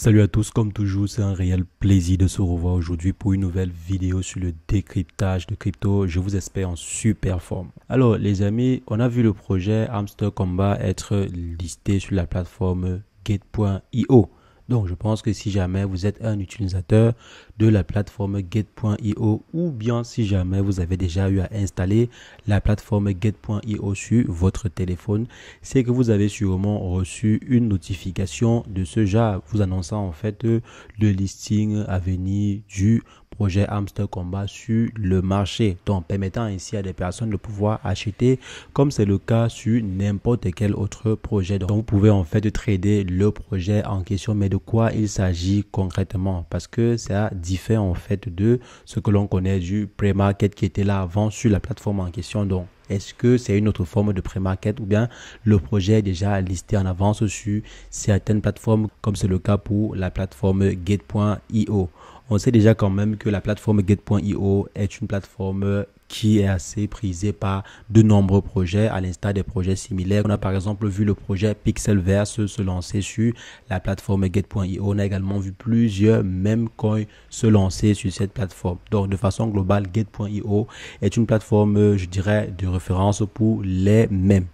Salut à tous, comme toujours, c'est un réel plaisir de se revoir aujourd'hui pour une nouvelle vidéo sur le décryptage de crypto. Je vous espère en super forme. Alors les amis, on a vu le projet Hamster Combat être listé sur la plateforme gate.io. Donc je pense que si jamais vous êtes un utilisateur de la plateforme get.io ou bien si jamais vous avez déjà eu à installer la plateforme get.io sur votre téléphone, c'est que vous avez sûrement reçu une notification de ce genre vous annonçant en fait le listing à venir du projet Hamster Combat sur le marché, donc permettant ainsi à des personnes de pouvoir acheter comme c'est le cas sur n'importe quel autre projet. Donc vous pouvez en fait trader le projet en question, mais de quoi il s'agit concrètement parce que ça diffère en fait de ce que l'on connaît du pré-market qui était là avant sur la plateforme en question. Donc est-ce que c'est une autre forme de pré-market ou bien le projet déjà listé en avance sur certaines plateformes comme c'est le cas pour la plateforme gate.io on sait déjà quand même que la plateforme Get.io est une plateforme qui est assez prisée par de nombreux projets, à l'instar des projets similaires. On a par exemple vu le projet Pixelverse se lancer sur la plateforme Get.io. On a également vu plusieurs même coins se lancer sur cette plateforme. Donc de façon globale, Get.io est une plateforme, je dirais, de référence pour les mêmes.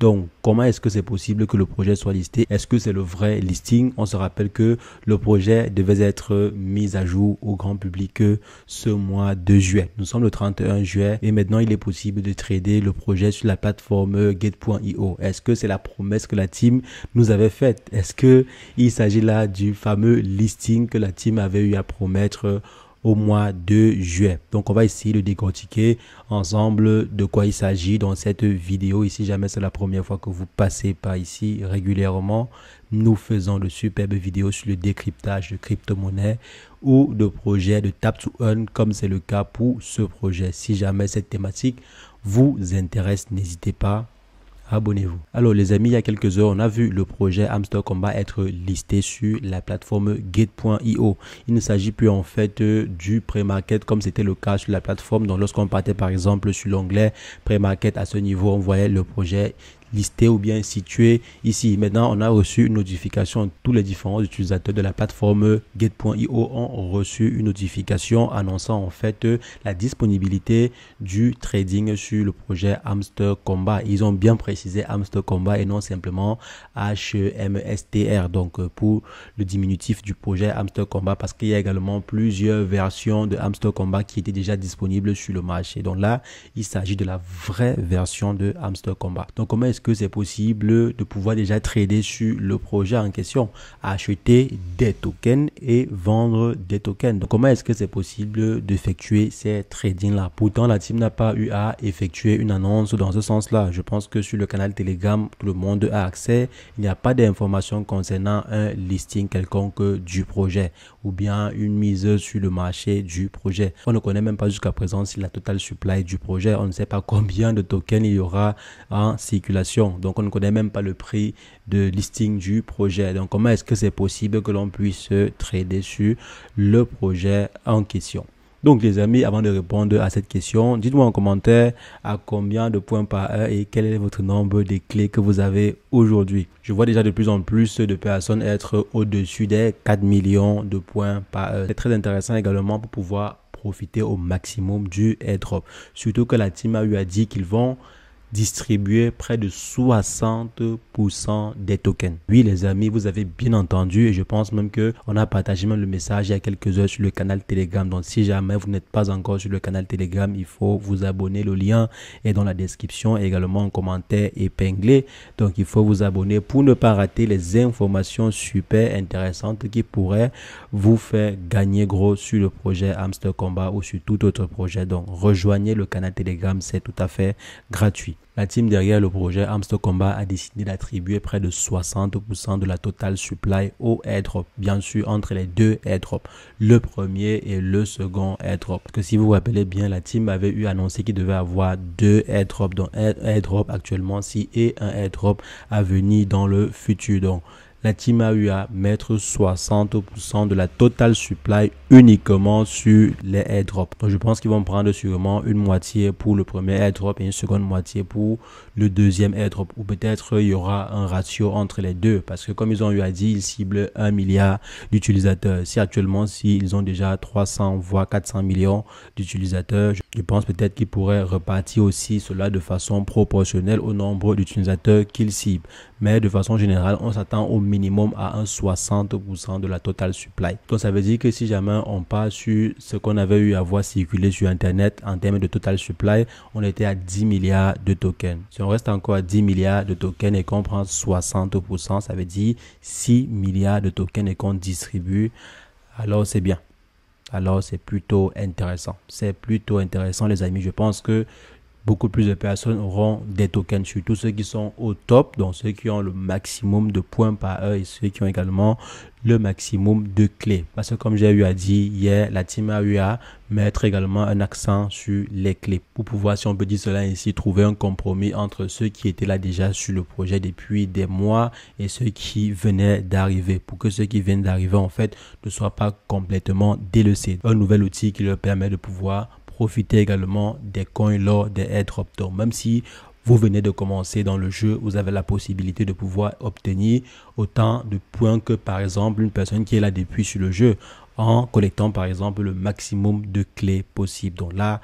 Donc, comment est-ce que c'est possible que le projet soit listé Est-ce que c'est le vrai listing On se rappelle que le projet devait être mis à jour au grand public ce mois de juillet. Nous sommes le 31 juillet et maintenant il est possible de trader le projet sur la plateforme gate.io. Est-ce que c'est la promesse que la team nous avait faite Est-ce que il s'agit là du fameux listing que la team avait eu à promettre au mois de juillet. Donc on va essayer de décortiquer ensemble de quoi il s'agit dans cette vidéo. Ici, jamais c'est la première fois que vous passez par ici régulièrement. Nous faisons de superbes vidéos sur le décryptage de crypto monnaie ou de projets de tap to earn comme c'est le cas pour ce projet. Si jamais cette thématique vous intéresse, n'hésitez pas abonnez-vous. Alors les amis, il y a quelques heures, on a vu le projet Hamster Combat être listé sur la plateforme gate.io. Il ne s'agit plus en fait euh, du pré-market comme c'était le cas sur la plateforme. Donc lorsqu'on partait par exemple sur l'onglet pré-market à ce niveau, on voyait le projet listé ou bien situé ici. Maintenant, on a reçu une notification. Tous les différents utilisateurs de la plateforme Gate.io ont reçu une notification annonçant en fait la disponibilité du trading sur le projet Hamster Combat. Ils ont bien précisé Hamster Combat et non simplement HMSTR. Donc, pour le diminutif du projet Hamster Combat, parce qu'il y a également plusieurs versions de Hamster Combat qui étaient déjà disponibles sur le marché. Donc là, il s'agit de la vraie version de Hamster Combat. Donc, comment est que c'est possible de pouvoir déjà trader sur le projet en question, acheter des tokens et vendre des tokens. comment est-ce que c'est possible d'effectuer ces trading-là Pourtant, la team n'a pas eu à effectuer une annonce dans ce sens-là. Je pense que sur le canal Telegram, tout le monde a accès. Il n'y a pas d'informations concernant un listing quelconque du projet ou bien une mise sur le marché du projet. On ne connaît même pas jusqu'à présent si la totale supply du projet, on ne sait pas combien de tokens il y aura en circulation donc on ne connaît même pas le prix de listing du projet. Donc comment est-ce que c'est possible que l'on puisse trader sur le projet en question donc les amis, avant de répondre à cette question, dites-moi en commentaire à combien de points par heure et quel est votre nombre de clés que vous avez aujourd'hui. Je vois déjà de plus en plus de personnes être au-dessus des 4 millions de points par heure. C'est très intéressant également pour pouvoir profiter au maximum du airdrop. Surtout que la team a eu à dire qu'ils vont distribuer près de 60% des tokens. Oui, les amis, vous avez bien entendu et je pense même que on a partagé même le message il y a quelques heures sur le canal Telegram. Donc, si jamais vous n'êtes pas encore sur le canal Telegram, il faut vous abonner. Le lien est dans la description et également en commentaire épinglé. Donc, il faut vous abonner pour ne pas rater les informations super intéressantes qui pourraient vous faire gagner gros sur le projet Hamster Combat ou sur tout autre projet. Donc, rejoignez le canal Telegram, c'est tout à fait gratuit. La team derrière le projet Armstrong Combat a décidé d'attribuer près de 60% de la totale supply au airdrop, bien sûr entre les deux airdrops, le premier et le second airdrop. Que si vous vous rappelez bien, la team avait eu annoncé qu'il devait avoir deux airdrops, dont un airdrop actuellement si et un airdrop à venir dans le futur la team a eu à mettre 60% de la totale supply uniquement sur les airdrops. Donc je pense qu'ils vont prendre sûrement une moitié pour le premier airdrop et une seconde moitié pour le deuxième airdrop. Ou peut-être il y aura un ratio entre les deux parce que comme ils ont eu à dire, ils ciblent un milliard d'utilisateurs. Si actuellement, s'ils ont déjà 300 voire 400 millions d'utilisateurs, je pense peut-être qu'ils pourraient repartir aussi cela de façon proportionnelle au nombre d'utilisateurs qu'ils ciblent. Mais de façon générale, on s'attend au minimum à un 60% de la total supply. Donc ça veut dire que si jamais on passe sur ce qu'on avait eu à voir circuler sur Internet en termes de total supply, on était à 10 milliards de tokens. Si on reste encore à 10 milliards de tokens et qu'on prend 60%, ça veut dire 6 milliards de tokens et qu'on distribue, alors c'est bien. Alors c'est plutôt intéressant. C'est plutôt intéressant les amis. Je pense que beaucoup plus de personnes auront des tokens, surtout ceux qui sont au top, donc ceux qui ont le maximum de points par heure et ceux qui ont également le maximum de clés. Parce que comme j'ai eu à dire hier, la team a eu à mettre également un accent sur les clés pour pouvoir, si on peut dire cela ainsi, trouver un compromis entre ceux qui étaient là déjà sur le projet depuis des mois et ceux qui venaient d'arriver pour que ceux qui viennent d'arriver en fait ne soient pas complètement délaissés. Un nouvel outil qui leur permet de pouvoir profiter également des coins lors des airdrops. même si vous venez de commencer dans le jeu, vous avez la possibilité de pouvoir obtenir autant de points que par exemple une personne qui est là depuis sur le jeu en collectant par exemple le maximum de clés possible. Donc là,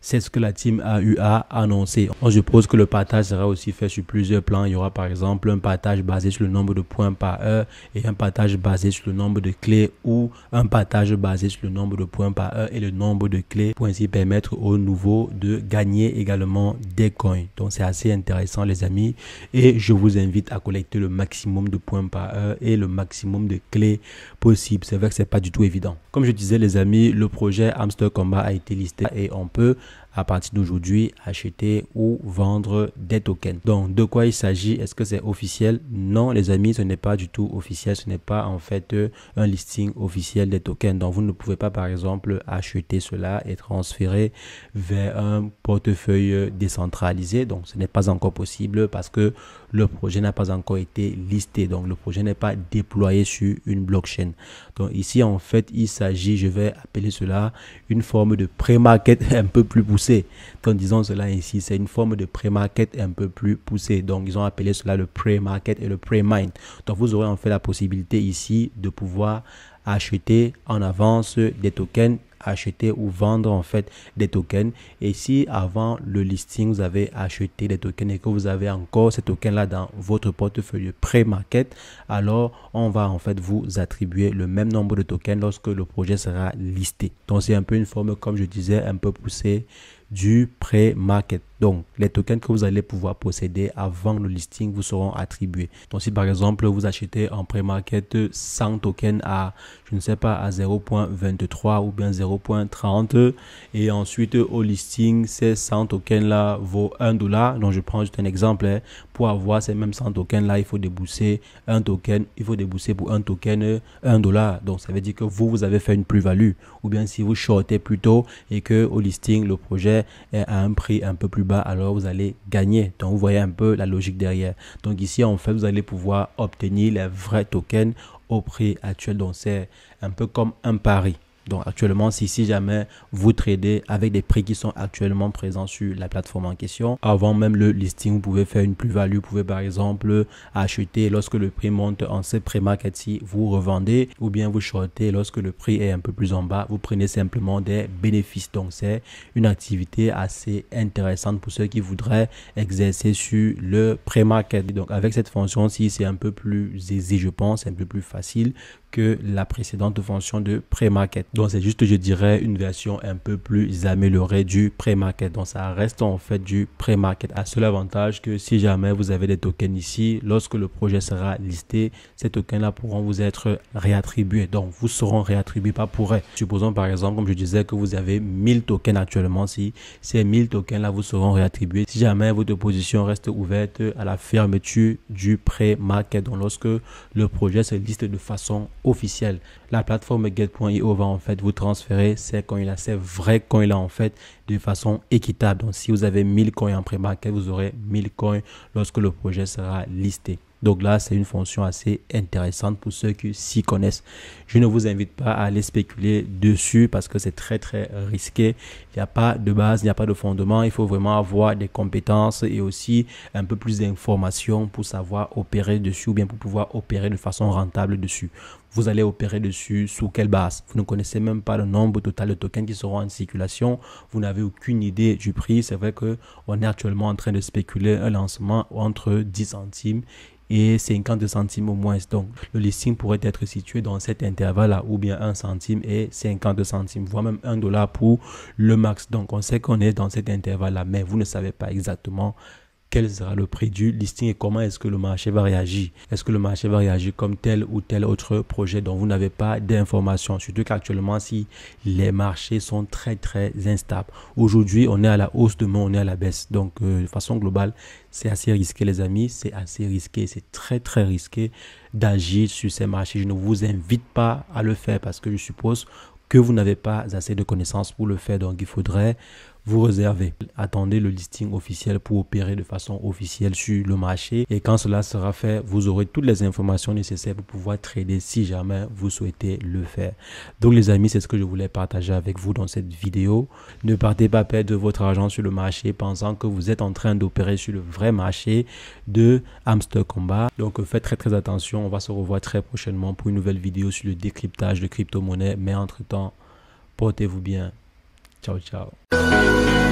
c'est ce que la team eu a annoncé. On suppose que le partage sera aussi fait sur plusieurs plans. Il y aura par exemple un partage basé sur le nombre de points par heure et un partage basé sur le nombre de clés ou un partage basé sur le nombre de points par heure et le nombre de clés pour ainsi permettre aux nouveaux de gagner également des coins. Donc c'est assez intéressant les amis et je vous invite à collecter le maximum de points par heure et le maximum de clés possible. C'est vrai que c'est pas du tout évident. Comme je disais les amis, le projet Hamster Combat a été listé et on peut à partir d'aujourd'hui acheter ou vendre des tokens. Donc de quoi il s'agit Est-ce que c'est officiel Non les amis, ce n'est pas du tout officiel, ce n'est pas en fait euh, un listing officiel des tokens. Donc vous ne pouvez pas par exemple acheter cela et transférer vers un portefeuille euh, décentralisé. Donc ce n'est pas encore possible parce que le projet n'a pas encore été listé. Donc, le projet n'est pas déployé sur une blockchain. Donc, ici, en fait, il s'agit, je vais appeler cela une forme de pré-market un peu plus poussée. quand disons cela ici, c'est une forme de pré-market un peu plus poussée. Donc, ils ont appelé cela le pré-market et le pré-mine. Donc, vous aurez en fait la possibilité ici de pouvoir acheter en avance des tokens acheter ou vendre en fait des tokens. Et si avant le listing, vous avez acheté des tokens et que vous avez encore ces tokens-là dans votre portefeuille pré-market, alors on va en fait vous attribuer le même nombre de tokens lorsque le projet sera listé. Donc c'est un peu une forme, comme je disais, un peu poussée du pré-market. Donc, les tokens que vous allez pouvoir posséder avant le listing vous seront attribués. Donc, si par exemple vous achetez en pré-market 100 tokens à, je ne sais pas, à 0.23 ou bien 0.30 et ensuite au listing, ces 100 tokens là vaut 1 dollar. Donc, je prends juste un exemple. Hein. Pour avoir ces mêmes 100 tokens là, il faut débousser un token. Il faut débousser pour un token 1 dollar. Donc, ça veut dire que vous, vous avez fait une plus-value. Ou bien si vous shortez plus tôt et que au listing, le projet est à un prix un peu plus alors vous allez gagner. Donc vous voyez un peu la logique derrière. Donc ici, en fait, vous allez pouvoir obtenir les vrais tokens au prix actuel. Donc c'est un peu comme un pari. Donc actuellement, si, si jamais vous tradez avec des prix qui sont actuellement présents sur la plateforme en question, avant même le listing, vous pouvez faire une plus-value. Vous pouvez par exemple acheter lorsque le prix monte en ce pré-market si vous revendez ou bien vous shortez lorsque le prix est un peu plus en bas. Vous prenez simplement des bénéfices. Donc c'est une activité assez intéressante pour ceux qui voudraient exercer sur le pré-market. Donc avec cette fonction, si c'est un peu plus aisé, je pense, un peu plus facile la précédente fonction de pré-market. Donc c'est juste, je dirais, une version un peu plus améliorée du pré-market. Donc ça reste en fait du pré-market. À seul avantage que si jamais vous avez des tokens ici, lorsque le projet sera listé, ces tokens-là pourront vous être réattribués. Donc vous seront réattribués, pas pourrait Supposons par exemple, comme je disais, que vous avez 1000 tokens actuellement. Si ces 1000 tokens-là vous seront réattribués, si jamais votre position reste ouverte à la fermeture du pré-market, donc lorsque le projet se liste de façon officielle. La plateforme Get.io va en fait vous transférer ces coins-là, ces vrais coins-là en fait de façon équitable. Donc si vous avez 1000 coins en pré-market, vous aurez 1000 coins lorsque le projet sera listé. Donc là, c'est une fonction assez intéressante pour ceux qui s'y connaissent. Je ne vous invite pas à aller spéculer dessus parce que c'est très très risqué. Il n'y a pas de base, il n'y a pas de fondement. Il faut vraiment avoir des compétences et aussi un peu plus d'informations pour savoir opérer dessus ou bien pour pouvoir opérer de façon rentable dessus vous allez opérer dessus sous quelle base. Vous ne connaissez même pas le nombre total de tokens qui seront en circulation. Vous n'avez aucune idée du prix. C'est vrai que on est actuellement en train de spéculer un lancement entre 10 centimes et 52 centimes au moins. Donc, le listing pourrait être situé dans cet intervalle-là, ou bien 1 centime et 52 centimes, voire même 1 dollar pour le max. Donc, on sait qu'on est dans cet intervalle-là, mais vous ne savez pas exactement quel sera le prix du listing et comment est-ce que le marché va réagir. Est-ce que le marché va réagir comme tel ou tel autre projet dont vous n'avez pas d'informations, surtout qu'actuellement, si les marchés sont très très instables. Aujourd'hui, on est à la hausse, demain, on est à la baisse. Donc, euh, de façon globale, c'est assez risqué, les amis, c'est assez risqué, c'est très très risqué d'agir sur ces marchés. Je ne vous invite pas à le faire parce que je suppose que vous n'avez pas assez de connaissances pour le faire. Donc, il faudrait vous réservez. Attendez le listing officiel pour opérer de façon officielle sur le marché et quand cela sera fait, vous aurez toutes les informations nécessaires pour pouvoir trader si jamais vous souhaitez le faire. Donc les amis, c'est ce que je voulais partager avec vous dans cette vidéo. Ne partez pas perdre votre argent sur le marché pensant que vous êtes en train d'opérer sur le vrai marché de Hamster Combat. Donc faites très très attention, on va se revoir très prochainement pour une nouvelle vidéo sur le décryptage de crypto-monnaie. Mais entre-temps, portez-vous bien. Chao, chao.